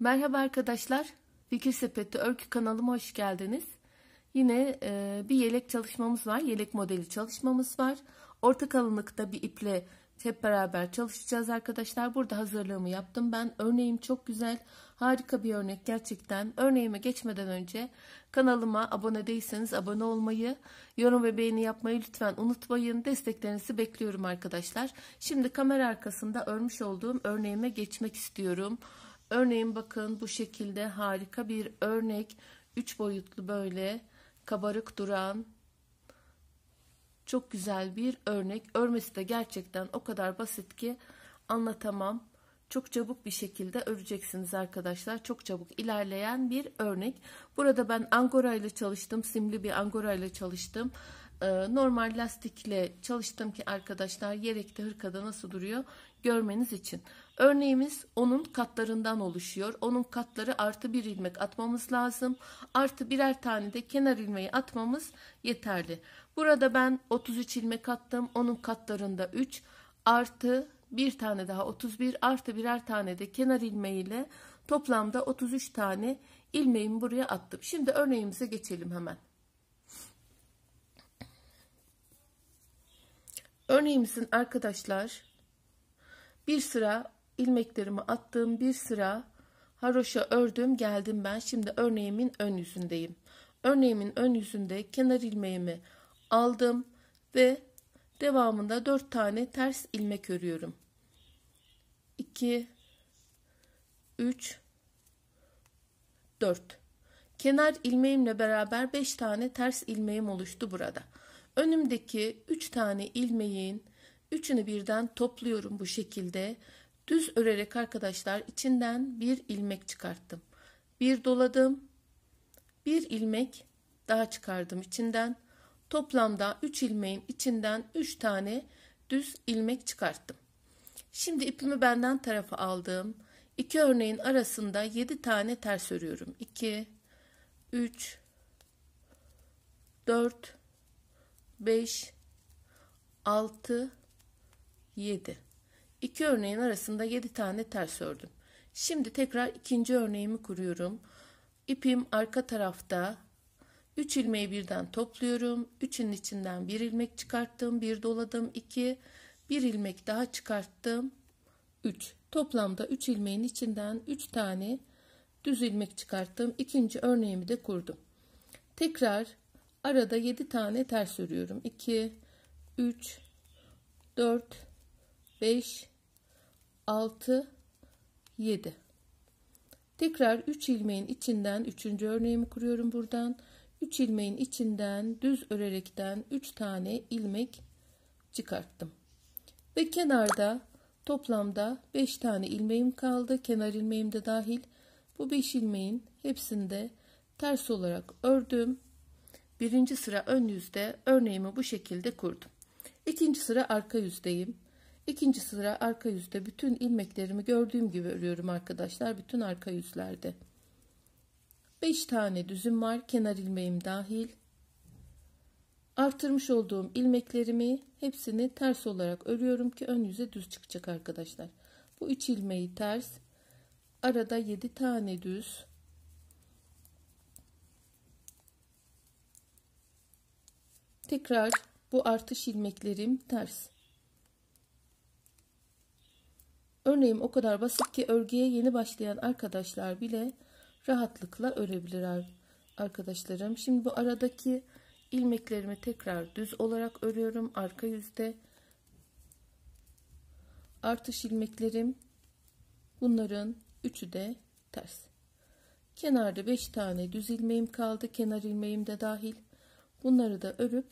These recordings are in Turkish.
Merhaba arkadaşlar. Fikir Sepeti Örgü kanalıma hoş geldiniz. Yine e, bir yelek çalışmamız var. Yelek modeli çalışmamız var. Orta kalınlıkta bir iple hep beraber çalışacağız arkadaşlar. Burada hazırlığımı yaptım. Ben örneğim çok güzel. Harika bir örnek gerçekten. Örneğime geçmeden önce kanalıma abone değilseniz abone olmayı, yorum ve beğeni yapmayı lütfen unutmayın. Desteklerinizi bekliyorum arkadaşlar. Şimdi kamera arkasında örmüş olduğum örneğime geçmek istiyorum. Örneğin bakın bu şekilde harika bir örnek. Üç boyutlu böyle kabarık duran çok güzel bir örnek. Örmesi de gerçekten o kadar basit ki anlatamam. Çok çabuk bir şekilde öreceksiniz arkadaşlar. Çok çabuk ilerleyen bir örnek. Burada ben angora ile çalıştım. Simli bir angora ile çalıştım. Ee, normal lastikle çalıştım ki arkadaşlar yelekte hırkada nasıl duruyor görmeniz için. Örneğimiz onun katlarından oluşuyor. Onun katları artı bir ilmek atmamız lazım. Artı birer tane de kenar ilmeği atmamız yeterli. Burada ben 33 ilmek attım. Onun katlarında 3 artı bir tane daha 31 artı birer tane de kenar ilmeğiyle toplamda 33 tane ilmeğimi buraya attım. Şimdi örneğimize geçelim hemen. Örneğimizin arkadaşlar bir sıra ilmeklerimi attığım bir sıra haroşa ördüm geldim ben şimdi örneğimin ön yüzündeyim. Örneğimin ön yüzünde kenar ilmeğimi aldım ve devamında 4 tane ters ilmek örüyorum. 2 3 4 Kenar ilmeğimle beraber 5 tane ters ilmeğim oluştu burada. Önümdeki 3 tane ilmeğin üçünü birden topluyorum bu şekilde Düz örerek arkadaşlar içinden bir ilmek çıkarttım. Bir doladım. Bir ilmek daha çıkardım içinden. Toplamda 3 ilmeğin içinden 3 tane düz ilmek çıkarttım. Şimdi ipimi benden tarafa aldım. İki örneğin arasında 7 tane ters örüyorum. 2 3 4 5 6 7 İki örneğin arasında 7 tane ters ördüm. Şimdi tekrar ikinci örneğimi kuruyorum. İpim arka tarafta 3 ilmeği birden topluyorum. 3'ün içinden 1 ilmek çıkarttım. 1 doladım 2. 1 ilmek daha çıkarttım. 3. Toplamda 3 ilmeğin içinden 3 tane düz ilmek çıkarttım. İkinci örneğimi de kurdum. Tekrar arada 7 tane ters örüyorum. 2, 3, 4, 5, 6, 7. Tekrar 3 ilmeğin içinden 3. örneğimi kuruyorum buradan. 3 ilmeğin içinden düz örerekten 3 tane ilmek çıkarttım. Ve kenarda toplamda 5 tane ilmeğim kaldı. Kenar ilmeğim de dahil. Bu 5 ilmeğin hepsinde ters olarak ördüm. Birinci sıra ön yüzde örneğimi bu şekilde kurdum. İkinci sıra arka yüzdeyim. İkinci sıra arka yüzde bütün ilmeklerimi gördüğüm gibi örüyorum arkadaşlar. Bütün arka yüzlerde. 5 tane düzüm var kenar ilmeğim dahil. Artırmış olduğum ilmeklerimi hepsini ters olarak örüyorum ki ön yüze düz çıkacak arkadaşlar. Bu 3 ilmeği ters. Arada 7 tane düz. Tekrar bu artış ilmeklerim ters. Örneğim o kadar basit ki örgüye yeni başlayan arkadaşlar bile rahatlıkla örebilir arkadaşlarım. Şimdi bu aradaki ilmeklerimi tekrar düz olarak örüyorum. Arka yüzde artış ilmeklerim bunların üçü de ters. Kenarda 5 tane düz ilmeğim kaldı. Kenar ilmeğim de dahil. Bunları da örüp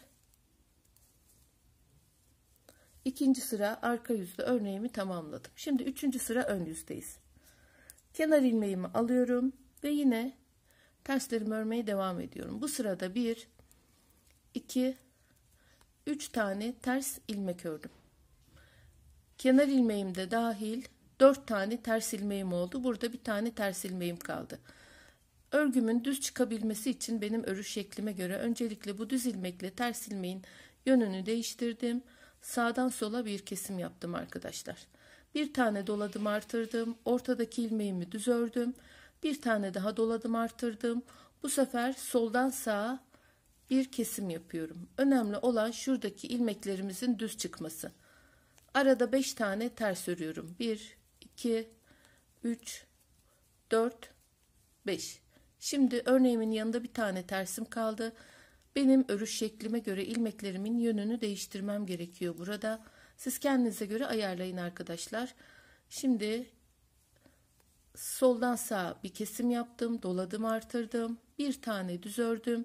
İkinci sıra arka yüzde örneğimi tamamladım. Şimdi üçüncü sıra ön yüzdeyiz. Kenar ilmeğimi alıyorum ve yine terslerimi örmeye devam ediyorum. Bu sırada bir, iki, üç tane ters ilmek ördüm. Kenar ilmeğim de dahil dört tane ters ilmeğim oldu. Burada bir tane ters ilmeğim kaldı. Örgümün düz çıkabilmesi için benim örüş şeklime göre öncelikle bu düz ilmekle ters ilmeğin yönünü değiştirdim. Sağdan sola bir kesim yaptım arkadaşlar. Bir tane doladım artırdım. Ortadaki ilmeğimi düz ördüm. Bir tane daha doladım artırdım. Bu sefer soldan sağa bir kesim yapıyorum. Önemli olan şuradaki ilmeklerimizin düz çıkması. Arada 5 tane ters örüyorum. 1, 2, 3, 4, 5. Şimdi örneğimin yanında bir tane tersim kaldı. Benim örüş şeklime göre ilmeklerimin yönünü değiştirmem gerekiyor burada. Siz kendinize göre ayarlayın arkadaşlar. Şimdi soldan sağa bir kesim yaptım, doladım, artırdım. Bir tane düz ördüm,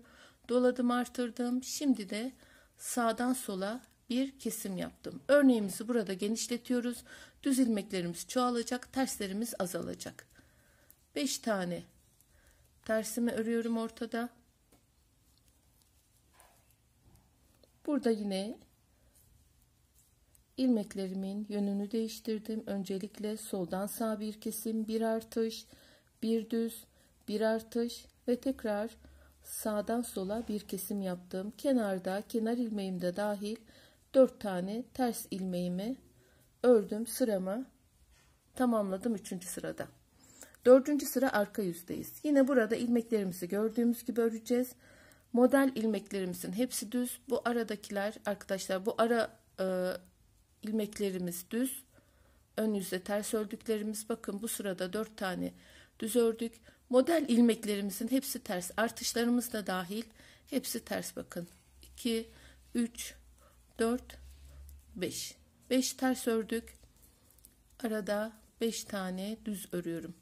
doladım, artırdım. Şimdi de sağdan sola bir kesim yaptım. Örneğimizi burada genişletiyoruz. Düz ilmeklerimiz çoğalacak, terslerimiz azalacak. 5 tane tersimi örüyorum ortada. Burada yine ilmeklerimin yönünü değiştirdim. Öncelikle soldan sağ bir kesim, bir artış, bir düz, bir artış ve tekrar sağdan sola bir kesim yaptım. Kenarda, kenar ilmeğimde dahil 4 tane ters ilmeğimi ördüm sıramı tamamladım 3. sırada. 4. sıra arka yüzdeyiz. Yine burada ilmeklerimizi gördüğümüz gibi öreceğiz. Model ilmeklerimizin hepsi düz. Bu aradakiler arkadaşlar bu ara e, ilmeklerimiz düz. Ön yüzde ters ördüklerimiz bakın bu sırada 4 tane düz ördük. Model ilmeklerimizin hepsi ters. Artışlarımız da dahil. Hepsi ters bakın. 2, 3, 4, 5. 5 ters ördük. Arada 5 tane düz örüyorum.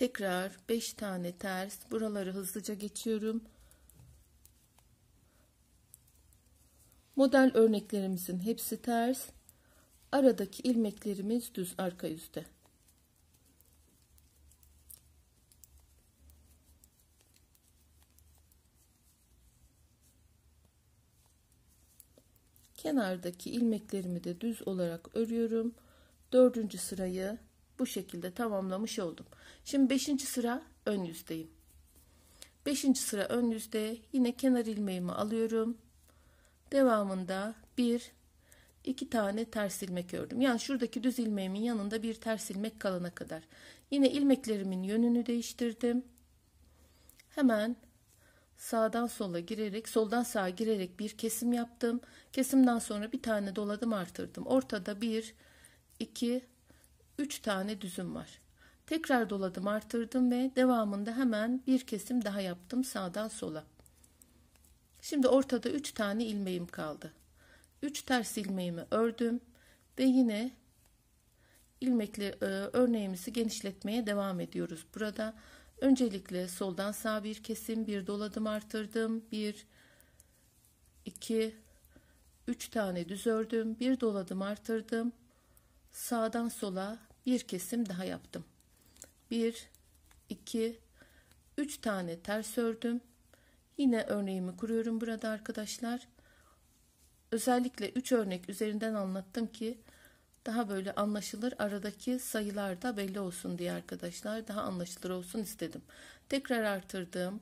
Tekrar 5 tane ters. Buraları hızlıca geçiyorum. Model örneklerimizin hepsi ters. Aradaki ilmeklerimiz düz arka yüzde. Kenardaki ilmeklerimi de düz olarak örüyorum. Dördüncü sırayı bu şekilde tamamlamış oldum. Şimdi 5. sıra ön yüzdeyim. 5. sıra ön yüzde yine kenar ilmeğimi alıyorum. Devamında bir iki tane ters ilmek ördüm. Yani şuradaki düz ilmeğimin yanında bir ters ilmek kalana kadar. Yine ilmeklerimin yönünü değiştirdim. Hemen sağdan sola girerek, soldan sağa girerek bir kesim yaptım. Kesimden sonra bir tane doladım artırdım. Ortada bir, iki, Üç tane düzüm var. Tekrar doladım artırdım ve devamında hemen bir kesim daha yaptım sağdan sola. Şimdi ortada üç tane ilmeğim kaldı. Üç ters ilmeğimi ördüm ve yine ilmekli e, örneğimizi genişletmeye devam ediyoruz. Burada öncelikle soldan sağ bir kesim, bir doladım artırdım, bir, iki, üç tane düz ördüm, bir doladım artırdım, sağdan sola bir kesim daha yaptım. 1 2 3 tane ters ördüm. Yine örneğimi kuruyorum burada arkadaşlar. Özellikle 3 örnek üzerinden anlattım ki daha böyle anlaşılır aradaki sayılar da belli olsun diye arkadaşlar daha anlaşılır olsun istedim. Tekrar artırdım.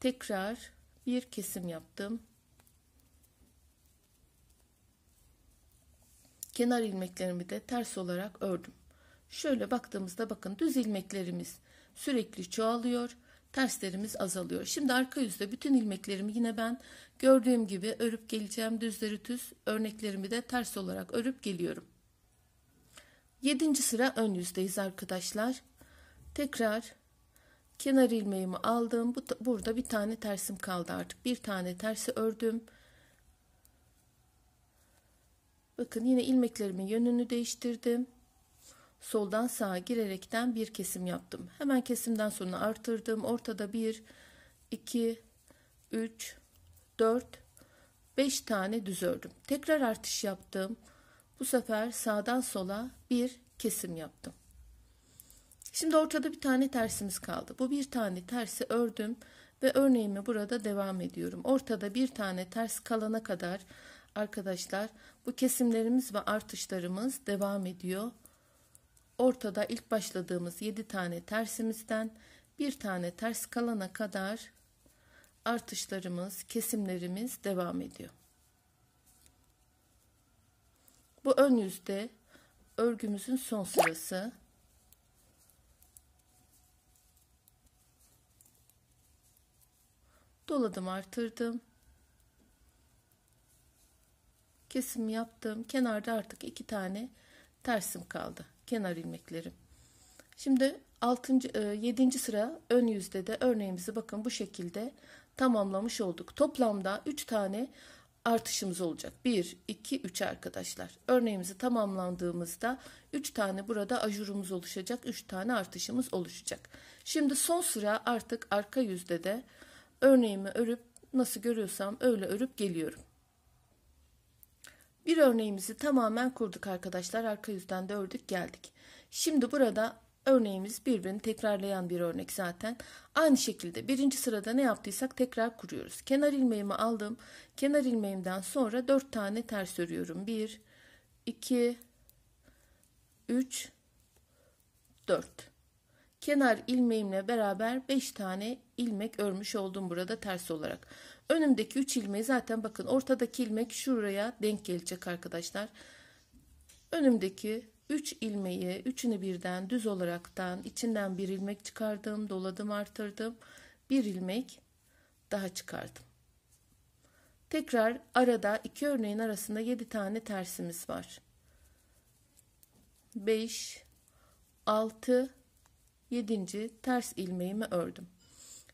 Tekrar bir kesim yaptım. Kenar ilmeklerimi de ters olarak ördüm. Şöyle baktığımızda bakın düz ilmeklerimiz sürekli çoğalıyor. Terslerimiz azalıyor. Şimdi arka yüzde bütün ilmeklerimi yine ben gördüğüm gibi örüp geleceğim. Düzleri düz örneklerimi de ters olarak örüp geliyorum. Yedinci sıra ön yüzdeyiz arkadaşlar. Tekrar kenar ilmeğimi aldım. burada bir tane tersim kaldı artık. Bir tane tersi ördüm. Bakın yine ilmeklerimin yönünü değiştirdim soldan sağa girerekten bir kesim yaptım. Hemen kesimden sonra artırdım. Ortada 1, 2, 3, 4, 5 tane düz ördüm. Tekrar artış yaptım. Bu sefer sağdan sola bir kesim yaptım. Şimdi ortada bir tane tersimiz kaldı. Bu bir tane tersi ördüm ve örneğimi burada devam ediyorum. Ortada bir tane ters kalana kadar arkadaşlar bu kesimlerimiz ve artışlarımız devam ediyor. Ortada ilk başladığımız 7 tane tersimizden bir tane ters kalana kadar artışlarımız, kesimlerimiz devam ediyor. Bu ön yüzde örgümüzün son sırası. Doladım, artırdım. Kesim yaptım. Kenarda artık iki tane tersim kaldı kenar ilmekleri. Şimdi 6. 7. E, sıra ön yüzde de örneğimizi bakın bu şekilde tamamlamış olduk. Toplamda 3 tane artışımız olacak. 1, 2, 3 arkadaşlar. Örneğimizi tamamlandığımızda 3 tane burada ajurumuz oluşacak. 3 tane artışımız oluşacak. Şimdi son sıra artık arka yüzde de örneğimi örüp nasıl görüyorsam öyle örüp geliyorum. Bir örneğimizi tamamen kurduk arkadaşlar. Arka yüzden de ördük geldik. Şimdi burada örneğimiz birbirini tekrarlayan bir örnek zaten. Aynı şekilde birinci sırada ne yaptıysak tekrar kuruyoruz. Kenar ilmeğimi aldım. Kenar ilmeğimden sonra 4 tane ters örüyorum. 1, 2, 3, 4 kenar ilmeğimle beraber 5 tane ilmek örmüş oldum burada ters olarak. Önümdeki 3 ilmeği zaten bakın ortadaki ilmek şuraya denk gelecek arkadaşlar. Önümdeki 3 ilmeği üçünü birden düz olaraktan içinden bir ilmek çıkardım, doladım, artırdım. Bir ilmek daha çıkardım. Tekrar arada iki örneğin arasında 7 tane tersimiz var. 5 6 7. ters ilmeğimi ördüm.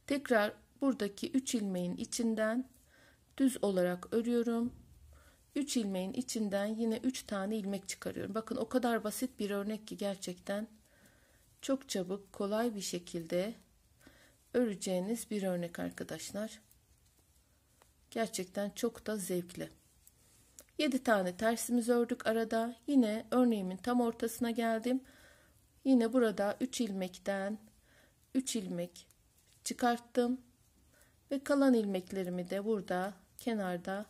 Tekrar buradaki 3 ilmeğin içinden düz olarak örüyorum. 3 ilmeğin içinden yine 3 tane ilmek çıkarıyorum. Bakın o kadar basit bir örnek ki gerçekten çok çabuk, kolay bir şekilde öreceğiniz bir örnek arkadaşlar. Gerçekten çok da zevkli. 7 tane tersimiz ördük arada. Yine örneğimin tam ortasına geldim. Yine burada 3 ilmekten 3 ilmek çıkarttım. Ve kalan ilmeklerimi de burada kenarda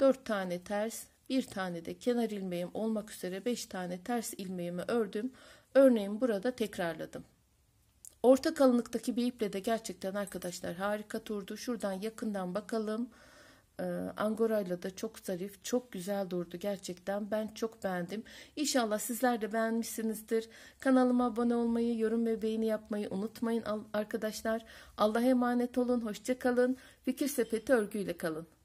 4 tane ters, 1 tane de kenar ilmeğim olmak üzere 5 tane ters ilmeğimi ördüm. Örneğin burada tekrarladım. Orta kalınlıktaki bir iple de gerçekten arkadaşlar harika turdu. Şuradan yakından bakalım e, Angora'yla da çok zarif, çok güzel durdu gerçekten. Ben çok beğendim. İnşallah sizler de beğenmişsinizdir. Kanalıma abone olmayı, yorum ve beğeni yapmayı unutmayın arkadaşlar. Allah'a emanet olun, hoşça kalın. Fikir Sepeti örgüyle kalın.